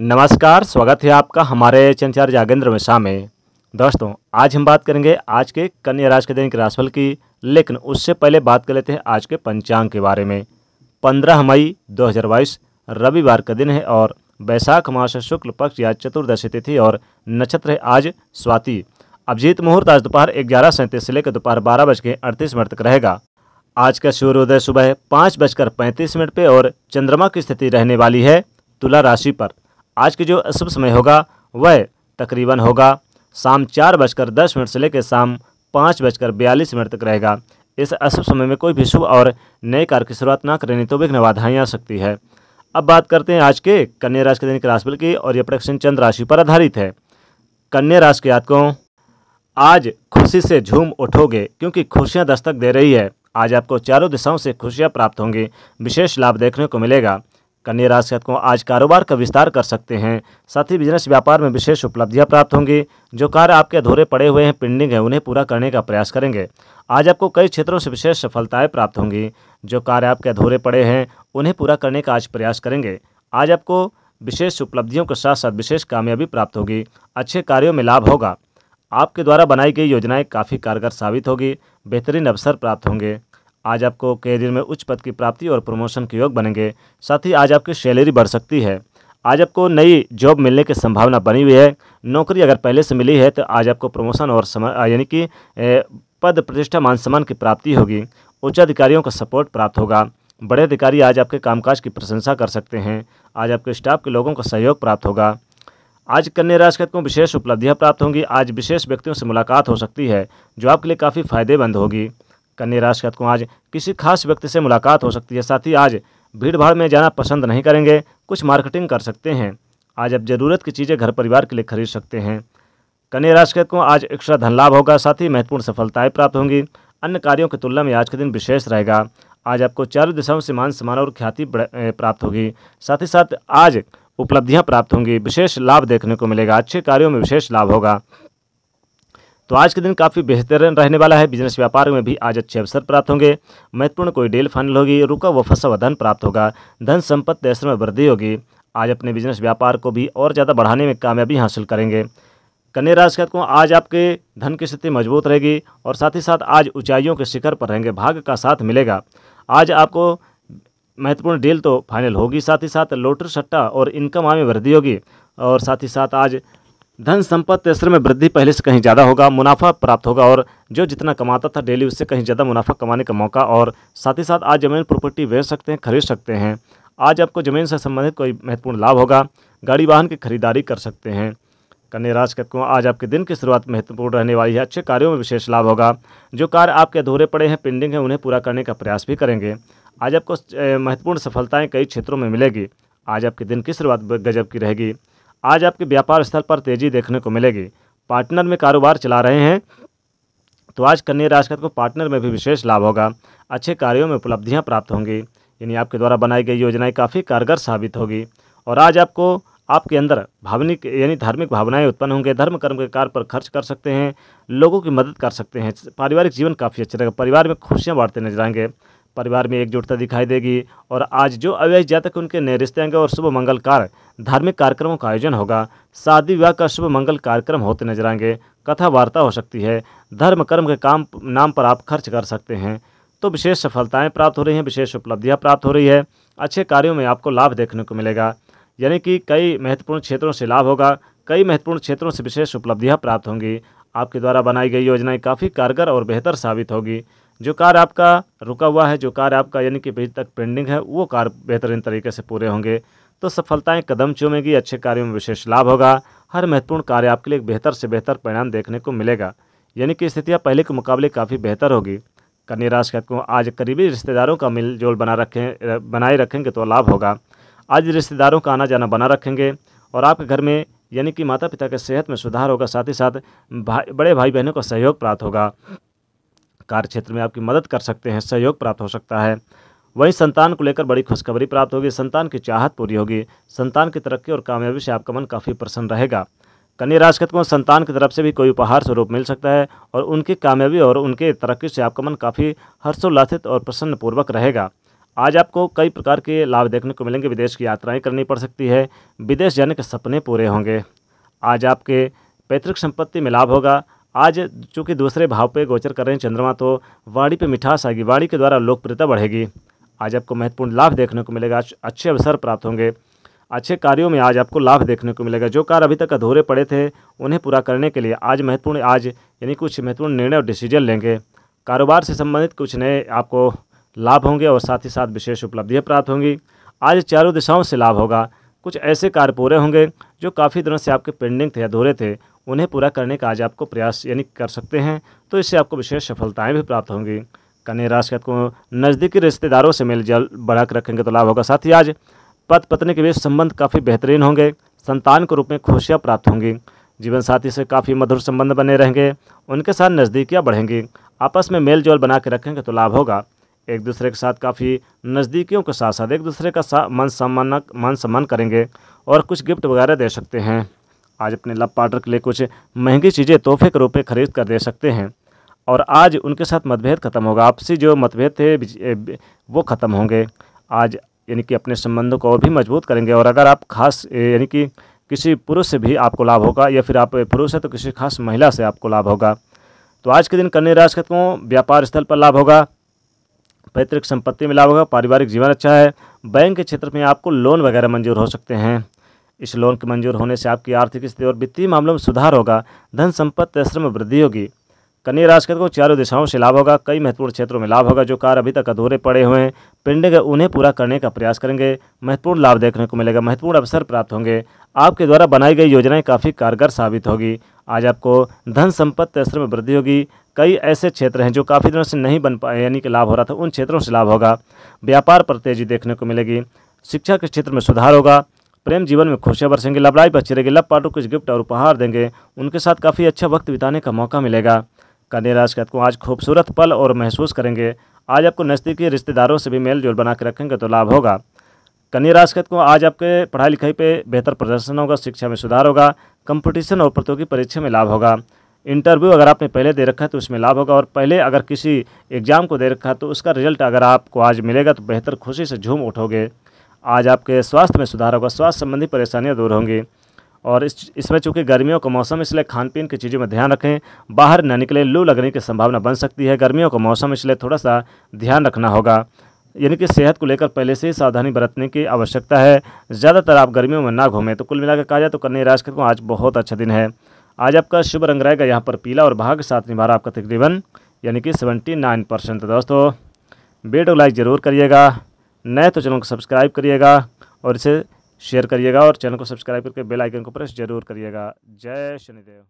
नमस्कार स्वागत है आपका हमारे चंचार जागेंद्र मिश्रा में दोस्तों आज हम बात करेंगे आज के कन्या राशि के दैनिक राशिफल की लेकिन उससे पहले बात कर लेते हैं आज के पंचांग के बारे में पंद्रह मई बाईस रविवार का दिन है और वैशाख मास शुक्ल पक्ष या चतुर्दशी तिथि और नक्षत्र है आज स्वाति अभिजीत मुहूर्त आज दोपहर ग्यारह सैंतीस से लेकर दोपहर बारह बज के अड़तीस मिनट तक रहेगा आज का सूर्योदय सुबह पाँच बजकर पैंतीस मिनट पर और चंद्रमा की स्थिति रहने वाली है तुला राशि पर आज के जो शुभ समय होगा वह तकरीबन होगा शाम चार बजकर दस मिनट से लेकर शाम पाँच बजकर बयालीस मिनट तक रहेगा इस अशुभ समय में कोई भी शुभ और नए कार्य की शुरुआत ना करें तो विघ्न बाधाएँ आ सकती है अब बात करते हैं आज के कन्या राशि के दैनिक राशिफल की और यह प्रश्न चंद्र राशि पर आधारित है कन्या राशि के जातकों आज खुशी से झूम उठोगे क्योंकि खुशियाँ दस्तक दे रही है आज आपको चारों दिशाओं से खुशियाँ प्राप्त होंगी विशेष लाभ देखने को मिलेगा कन्या राशि को आज कारोबार का विस्तार कर सकते हैं साथ ही बिजनेस व्यापार में विशेष उपलब्धियां प्राप्त होंगी जो कार्य आपके अधूरे पड़े हुए हैं पेंडिंग है उन्हें पूरा करने का प्रयास करेंगे आज आपको कई क्षेत्रों से विशेष सफलताएं प्राप्त होंगी जो कार्य आपके अधूरे पड़े हैं उन्हें पूरा करने का आज प्रयास करेंगे आज आपको विशेष उपलब्धियों के साथ साथ विशेष कामयाबी प्राप्त होगी अच्छे कार्यों में लाभ होगा आपके द्वारा बनाई गई योजनाएं काफ़ी कारगर साबित होगी बेहतरीन अवसर प्राप्त होंगे आज आपको करियर में उच्च पद की प्राप्ति और प्रमोशन के योग बनेंगे साथ ही आज आपकी सैलरी बढ़ सकती है आज आपको नई जॉब मिलने की संभावना बनी हुई है नौकरी अगर पहले से मिली है तो आज आपको प्रमोशन और यानी कि पद प्रतिष्ठा मान सम्मान की प्राप्ति होगी उच्च अधिकारियों का सपोर्ट प्राप्त होगा बड़े अधिकारी आज आपके कामकाज की प्रशंसा कर सकते हैं आज आपके स्टाफ के लोगों का सहयोग प्राप्त होगा आज कन्या राशि को विशेष उपलब्धियां प्राप्त होंगी आज विशेष व्यक्तियों से मुलाकात हो सकती है जो आपके लिए काफ़ी फायदेमंद होगी कन्या राशि को आज किसी खास व्यक्ति से मुलाकात हो सकती है साथ ही आज भीड़ भाड़ में जाना पसंद नहीं करेंगे कुछ मार्केटिंग कर सकते हैं आज आप ज़रूरत की चीज़ें घर परिवार के लिए खरीद सकते हैं कन्या राशि को आज एक्स्ट्रा धन लाभ होगा साथ ही महत्वपूर्ण सफलताएं प्राप्त होंगी अन्य कार्यों की तुलना में आज के दिन विशेष रहेगा आज आपको चारों दिशाओं से मान सम्मान और ख्याति प्राप्त होगी साथ ही साथ आज उपलब्धियां प्राप्त होंगी विशेष लाभ देखने को मिलेगा अच्छे कार्यों में विशेष लाभ होगा तो आज के दिन काफ़ी बेहतर रहने वाला है बिजनेस व्यापार में भी आज अच्छे अवसर प्राप्त होंगे महत्वपूर्ण कोई डील फाइनल होगी रुका व फंसा हुआ धन प्राप्त होगा धन संपत्ति असर में वृद्धि होगी आज अपने बिजनेस व्यापार को भी और ज़्यादा बढ़ाने में कामयाबी हासिल करेंगे कन्या राशि को आज आपके धन की स्थिति मजबूत रहेगी और साथ ही साथ आज ऊंचाइयों के शिखर पर रहेंगे भाग्य का साथ मिलेगा आज आपको महत्वपूर्ण डील तो फाइनल होगी साथ ही साथ लोटर सट्टा और इनकम आम में वृद्धि होगी और साथ ही साथ आज धन संपत्ति स्तर में वृद्धि पहले से कहीं ज़्यादा होगा मुनाफा प्राप्त होगा और जो जितना कमाता था डेली उससे कहीं ज़्यादा मुनाफा कमाने का मौका और साथ ही साथ आज ज़मीन प्रॉपर्टी बेच सकते हैं खरीद सकते हैं आज आपको ज़मीन से संबंधित कोई महत्वपूर्ण लाभ होगा गाड़ी वाहन की खरीदारी कर सकते हैं कन्या राज कर आज आपके दिन की शुरुआत महत्वपूर्ण रहने वाली है अच्छे कार्यों में विशेष लाभ होगा जो कार्य आपके अधूरे पड़े हैं पेंडिंग हैं उन्हें पूरा करने का प्रयास भी करेंगे आज आपको महत्वपूर्ण सफलताएँ कई क्षेत्रों में मिलेगी आज आपके दिन की शुरुआत गजब की रहेगी आज आपके व्यापार स्थल पर तेज़ी देखने को मिलेगी पार्टनर में कारोबार चला रहे हैं तो आज कन्या राशि को पार्टनर में भी विशेष लाभ होगा अच्छे कार्यों में उपलब्धियाँ प्राप्त होंगी यानी आपके द्वारा बनाई गई योजनाएँ काफ़ी कारगर साबित होगी और आज आपको आपके अंदर भावनिक यानी धार्मिक भावनाएं उत्पन्न होंगे धर्म कर्म के कार्य पर खर्च कर सकते हैं लोगों की मदद कर सकते हैं पारिवारिक जीवन काफ़ी अच्छा रहेगा परिवार में खुशियाँ बांटते नजर आएंगे परिवार में एकजुटता दिखाई देगी और आज जो अवैध जातक उनके नए रिश्ते आएंगे और शुभ मंगल कार धार्मिक कार्यक्रमों का आयोजन होगा शादी विवाह का शुभ मंगल कार्यक्रम होते नजर आएंगे कथा वार्ता हो सकती है धर्म कर्म के काम नाम पर आप खर्च कर सकते हैं तो विशेष सफलताएं प्राप्त हो रही हैं विशेष उपलब्धियां प्राप्त हो रही है अच्छे कार्यों में आपको लाभ देखने को मिलेगा यानी कि कई महत्वपूर्ण क्षेत्रों से लाभ होगा कई महत्वपूर्ण क्षेत्रों से विशेष उपलब्धियाँ प्राप्त होंगी आपके द्वारा बनाई गई योजनाएं काफ़ी कारगर और बेहतर साबित होगी जो कार्य आपका रुका हुआ है जो कार्य आपका यानी कि अभी तक पेंडिंग है वो कार्य बेहतरीन तरीके से पूरे होंगे तो सफलताएं कदम चूमेंगी अच्छे कार्यों में विशेष लाभ होगा हर महत्वपूर्ण कार्य आपके लिए बेहतर से बेहतर परिणाम देखने को मिलेगा यानी कि स्थितियाँ पहले के मुकाबले काफ़ी बेहतर होगी कन्या राशि को आज करीबी रिश्तेदारों का मिल जोल बना रखें बनाए रखेंगे तो लाभ होगा आज रिश्तेदारों का आना जाना बना रखेंगे और आपके घर में यानी कि माता पिता के सेहत में सुधार होगा साथ ही साथ भाई बड़े भाई बहनों का सहयोग प्राप्त होगा कार्य क्षेत्र में आपकी मदद कर सकते हैं सहयोग प्राप्त हो सकता है वहीं संतान को लेकर बड़ी खुशखबरी प्राप्त होगी संतान की चाहत पूरी होगी संतान की तरक्की और कामयाबी से आपका मन काफ़ी प्रसन्न रहेगा कन्या राशि को संतान की तरफ से भी कोई उपहार स्वरूप मिल सकता है और उनकी कामयाबी और उनके तरक्की से आपका मन काफ़ी हर्षोल्लासित और प्रसन्नपूर्वक रहेगा आज आपको कई प्रकार के लाभ देखने को मिलेंगे विदेश की यात्राएं करनी पड़ सकती है विदेश जाने के सपने पूरे होंगे आज आपके पैतृक संपत्ति में लाभ होगा आज चूँकि दूसरे भाव पे गोचर कर रहे हैं चंद्रमा तो वाणी पे मिठास आएगी वाणी के द्वारा लोकप्रियता बढ़ेगी आज आपको महत्वपूर्ण लाभ देखने को मिलेगा अच्छे अवसर प्राप्त होंगे अच्छे कार्यों में आज आपको लाभ देखने को मिलेगा जो कार्य अभी तक अधूरे पड़े थे उन्हें पूरा करने के लिए आज महत्वपूर्ण आज यानी कुछ महत्वपूर्ण निर्णय और डिसीजन लेंगे कारोबार से संबंधित कुछ नए आपको लाभ होंगे और साथ ही साथ विशेष उपलब्धियाँ प्राप्त होंगी आज चारों दिशाओं से लाभ होगा कुछ ऐसे कार्य पूरे होंगे जो काफ़ी दिनों से आपके पेंडिंग थे अधूरे थे उन्हें पूरा करने का आज आपको प्रयास यानी कर सकते हैं तो इससे आपको विशेष सफलताएँ भी प्राप्त होंगी कन्या राशि को नज़दीकी रिश्तेदारों से मेल जल बढ़ा कर रखेंगे तो लाभ होगा साथ ही आज पत पत्नी के बीच संबंध काफ़ी बेहतरीन होंगे संतान के रूप में खुशियाँ प्राप्त होंगी जीवन साथी से काफ़ी मधुर संबंध बने रहेंगे उनके साथ नज़दीकियाँ बढ़ेंगी आपस में मेल जोल बना के रखेंगे तो लाभ होगा एक दूसरे के साथ काफ़ी नज़दीकियों के साथ साथ एक दूसरे का सा, मन सम्मान मन सम्मान करेंगे और कुछ गिफ्ट वगैरह दे सकते हैं आज अपने लव पार्टनर के लिए कुछ महंगी चीज़ें तोहफे के रूप में खरीद कर दे सकते हैं और आज उनके साथ मतभेद खत्म होगा आपसी जो मतभेद थे वो ख़त्म होंगे आज यानी कि अपने संबंधों को और भी मजबूत करेंगे और अगर आप खास यानी कि किसी पुरुष से भी आपको लाभ होगा या फिर आप पुरुष है तो किसी खास महिला से आपको लाभ होगा तो आज के दिन कन्या राशि को व्यापार स्थल पर लाभ होगा पैतृक संपत्ति में लाभ होगा पारिवारिक जीवन अच्छा है बैंक के क्षेत्र में आपको लोन वगैरह मंजूर हो सकते हैं इस लोन के मंजूर होने से आपकी आर्थिक स्थिति और वित्तीय मामलों में सुधार होगा धन संपत्ति स्तर में वृद्धि होगी कन्या राशि को चारों दिशाओं से लाभ होगा कई महत्वपूर्ण क्षेत्रों में लाभ होगा जो कार्य अभी तक अधूरे पड़े हुए हैं पेंडिंग उन्हें पूरा करने का प्रयास करेंगे महत्वपूर्ण लाभ देखने को मिलेगा महत्वपूर्ण अवसर प्राप्त होंगे आपके द्वारा बनाई गई योजनाएं काफ़ी कारगर साबित होगी आज आपको धन संपत्ति स्तर में वृद्धि होगी कई ऐसे क्षेत्र हैं जो काफ़ी दिनों से नहीं बन पाए यानी कि लाभ हो रहा था उन क्षेत्रों से लाभ होगा व्यापार पर तेजी देखने को मिलेगी शिक्षा के क्षेत्र में सुधार होगा प्रेम जीवन में खुशियाँ बरसेंगे लाइफ बच्चे रहेंगे लव पार्टनर कुछ गिफ्ट और उपहार देंगे उनके साथ काफ़ी अच्छा वक्त बिताने का मौका मिलेगा कन्या राशि को आज खूबसूरत पल और महसूस करेंगे आज आपको नज़दीकी रिश्तेदारों से भी मेल जोल बना के रखेंगे तो लाभ होगा कन्या राशि को आज आपके पढ़ाई लिखाई पे बेहतर प्रदर्शन होगा शिक्षा में सुधार होगा कंपटीशन और प्रतियोगी परीक्षा में लाभ होगा इंटरव्यू अगर आपने पहले दे रखा है तो उसमें लाभ होगा और पहले अगर किसी एग्ज़ाम को दे रखा है तो उसका रिजल्ट अगर आपको आज मिलेगा तो बेहतर खुशी से झूम उठोगे आज आपके स्वास्थ्य में सुधार होगा स्वास्थ्य संबंधी परेशानियाँ दूर होंगी और इस इसमें चूँकि गर्मियों का मौसम इसलिए खान पीन की चीज़ों में ध्यान रखें बाहर न निकलें लू लगने की संभावना बन सकती है गर्मियों का मौसम इसलिए थोड़ा सा ध्यान रखना होगा यानी कि सेहत को लेकर पहले से ही सावधानी बरतने की आवश्यकता है ज़्यादातर आप गर्मियों में ना घूमें तो कुल मिलाकर कहा जाए तो कन्या राशि को आज बहुत अच्छा दिन है आज आपका शुभ रंग रहेगा यहाँ पर पीला और भाग के साथ निभा रहा आपका तकरीबन यानी कि सेवेंटी नाइन परसेंट तो दोस्तों वीडियो लाइक ज़रूर करिएगा नए तो चैनल को सब्सक्राइब करिएगा और इसे शेयर करिएगा और चैनल को सब्सक्राइब करके बेल आइकन को प्रेस जरूर करिएगा जय शनिदेव